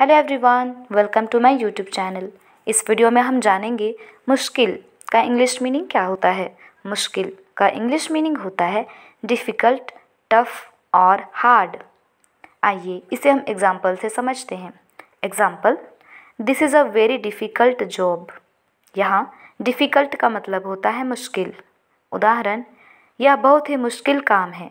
hello everyone welcome to my YouTube channel इस video में हम जानेंगे मुश्किल का इंग्लिश मीनिंग क्या होता है मुश्किल का इंग्लिश मीनिंग होता है डिफ़िकल्ट टफ और हार्ड आइए इसे हम एग्ज़ाम्पल से समझते हैं example this is a very difficult job यहाँ डिफ़िकल्ट का मतलब होता है मुश्किल उदाहरण यह बहुत ही मुश्किल काम है